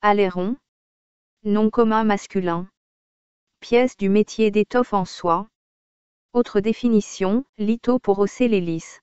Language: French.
Aléron. Nom commun masculin. Pièce du métier d'étoffe en soie. Autre définition, litho pour hausser l'hélice.